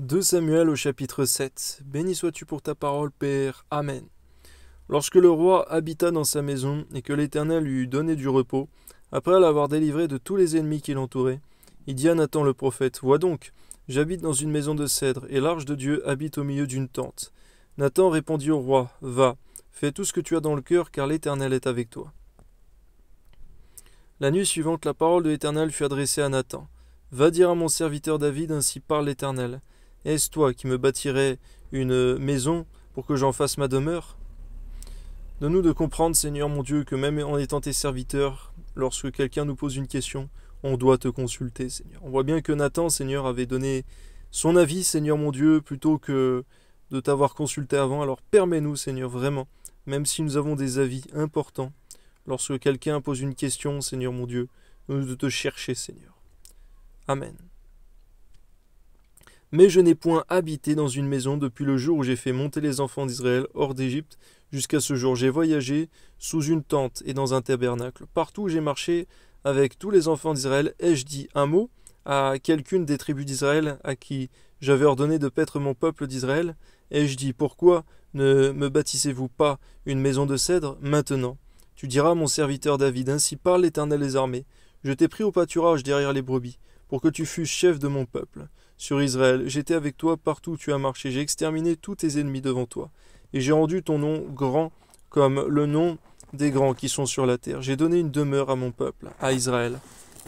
2 Samuel au chapitre 7 Béni sois-tu pour ta parole, Père. Amen. Lorsque le roi habita dans sa maison et que l'Éternel lui eut donné du repos, après l'avoir délivré de tous les ennemis qui l'entouraient, il dit à Nathan le prophète Vois donc, j'habite dans une maison de cèdre, et l'arche de Dieu habite au milieu d'une tente. Nathan répondit au roi Va, fais tout ce que tu as dans le cœur, car l'Éternel est avec toi. La nuit suivante, la parole de l'Éternel fut adressée à Nathan Va dire à mon serviteur David Ainsi parle l'Éternel. Est-ce toi qui me bâtirais une maison pour que j'en fasse ma demeure Donne-nous de comprendre, Seigneur mon Dieu, que même en étant tes serviteurs, lorsque quelqu'un nous pose une question, on doit te consulter, Seigneur. On voit bien que Nathan, Seigneur, avait donné son avis, Seigneur mon Dieu, plutôt que de t'avoir consulté avant. Alors permets-nous, Seigneur, vraiment, même si nous avons des avis importants, lorsque quelqu'un pose une question, Seigneur mon Dieu, nous de te chercher, Seigneur. Amen mais je n'ai point habité dans une maison depuis le jour où j'ai fait monter les enfants d'Israël hors d'Égypte jusqu'à ce jour. J'ai voyagé sous une tente et dans un tabernacle. Partout où j'ai marché avec tous les enfants d'Israël, ai-je dit un mot à quelqu'une des tribus d'Israël à qui j'avais ordonné de paître mon peuple d'Israël Ai-je dit Pourquoi ne me bâtissez-vous pas une maison de cèdre maintenant Tu diras mon serviteur David Ainsi parle l'Éternel des armées. Je t'ai pris au pâturage derrière les brebis, pour que tu fusses chef de mon peuple sur Israël. J'étais avec toi partout où tu as marché. J'ai exterminé tous tes ennemis devant toi. Et j'ai rendu ton nom grand comme le nom des grands qui sont sur la terre. J'ai donné une demeure à mon peuple, à Israël.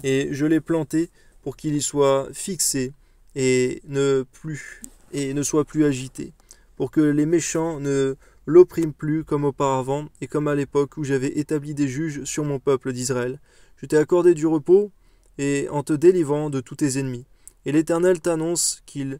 Et je l'ai planté pour qu'il y soit fixé et ne, plus, et ne soit plus agité. Pour que les méchants ne l'oppriment plus comme auparavant et comme à l'époque où j'avais établi des juges sur mon peuple d'Israël. Je t'ai accordé du repos et en te délivrant de tous tes ennemis. Et l'Éternel t'annonce qu'il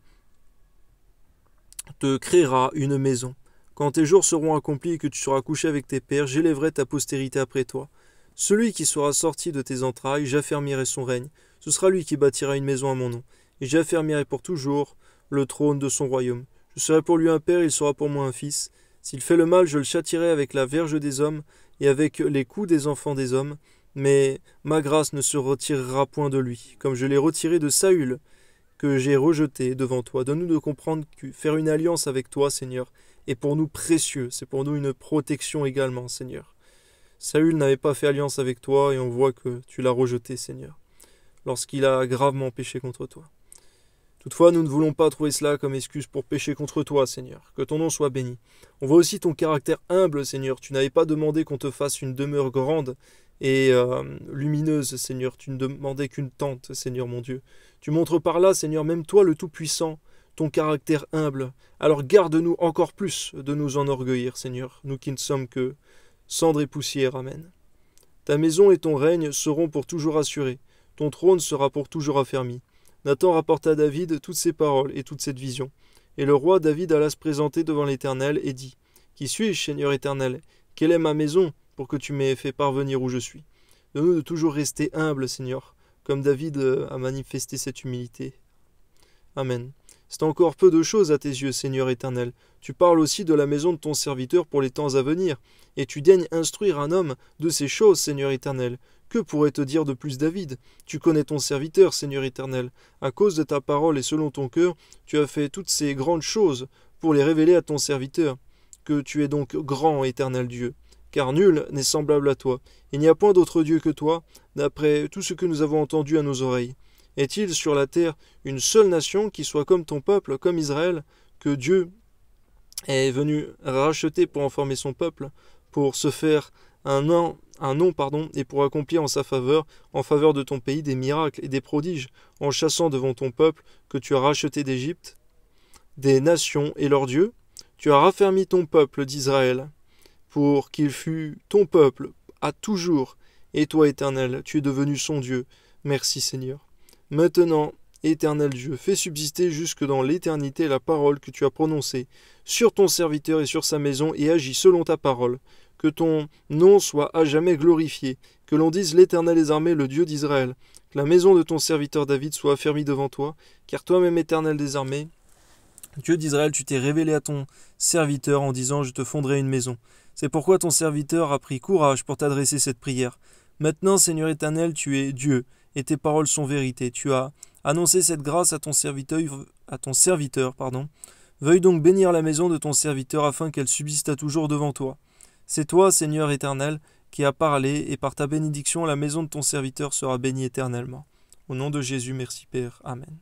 te créera une maison. Quand tes jours seront accomplis et que tu seras couché avec tes pères, j'élèverai ta postérité après toi. Celui qui sera sorti de tes entrailles, j'affermirai son règne. Ce sera lui qui bâtira une maison à mon nom. Et j'affermirai pour toujours le trône de son royaume. Je serai pour lui un père, il sera pour moi un fils. S'il fait le mal, je le châtirai avec la verge des hommes et avec les coups des enfants des hommes mais ma grâce ne se retirera point de lui, comme je l'ai retiré de Saül, que j'ai rejeté devant toi. Donne-nous de comprendre que faire une alliance avec toi, Seigneur, est pour nous précieux, c'est pour nous une protection également, Seigneur. Saül n'avait pas fait alliance avec toi, et on voit que tu l'as rejeté, Seigneur, lorsqu'il a gravement péché contre toi. Toutefois, nous ne voulons pas trouver cela comme excuse pour pécher contre toi, Seigneur. Que ton nom soit béni. On voit aussi ton caractère humble, Seigneur. Tu n'avais pas demandé qu'on te fasse une demeure grande, et euh, lumineuse, Seigneur, tu ne demandais qu'une tente, Seigneur mon Dieu. Tu montres par là, Seigneur, même toi le Tout-Puissant, ton caractère humble. Alors garde-nous encore plus de nous enorgueillir, Seigneur, nous qui ne sommes que cendre et poussière. Amen. Ta maison et ton règne seront pour toujours assurés, ton trône sera pour toujours affermi. Nathan rapporta à David toutes ces paroles et toute cette vision. Et le roi David alla se présenter devant l'Éternel et dit Qui suis-je, Seigneur éternel Quelle est ma maison pour que tu m'aies fait parvenir où je suis. Donne-nous de toujours rester humble, Seigneur, comme David euh, a manifesté cette humilité. Amen. C'est encore peu de choses à tes yeux, Seigneur éternel. Tu parles aussi de la maison de ton serviteur pour les temps à venir, et tu daignes instruire un homme de ces choses, Seigneur éternel. Que pourrait te dire de plus David Tu connais ton serviteur, Seigneur éternel. À cause de ta parole et selon ton cœur, tu as fait toutes ces grandes choses pour les révéler à ton serviteur. Que tu es donc grand, éternel Dieu car nul n'est semblable à toi. Il n'y a point d'autre Dieu que toi, d'après tout ce que nous avons entendu à nos oreilles. Est-il sur la terre une seule nation qui soit comme ton peuple, comme Israël, que Dieu est venu racheter pour en former son peuple, pour se faire un nom, un nom pardon, et pour accomplir en sa faveur, en faveur de ton pays, des miracles et des prodiges, en chassant devant ton peuple que tu as racheté d'Égypte, des nations et leurs dieux Tu as raffermi ton peuple d'Israël, pour qu'il fût ton peuple à toujours, et toi, Éternel, tu es devenu son Dieu. Merci Seigneur. Maintenant, Éternel Dieu, fais subsister jusque dans l'éternité la parole que tu as prononcée sur ton serviteur et sur sa maison, et agis selon ta parole. Que ton nom soit à jamais glorifié, que l'on dise l'Éternel des armées, le Dieu d'Israël, que la maison de ton serviteur David soit affermie devant toi, car toi-même, Éternel des armées, Dieu d'Israël, tu t'es révélé à ton serviteur en disant, je te fonderai une maison. C'est pourquoi ton serviteur a pris courage pour t'adresser cette prière. Maintenant, Seigneur éternel, tu es Dieu, et tes paroles sont vérité. Tu as annoncé cette grâce à ton serviteur, à ton serviteur pardon. Veuille donc bénir la maison de ton serviteur afin qu'elle subsiste à toujours devant toi. C'est toi, Seigneur éternel, qui as parlé, et par ta bénédiction la maison de ton serviteur sera bénie éternellement. Au nom de Jésus, merci Père. Amen.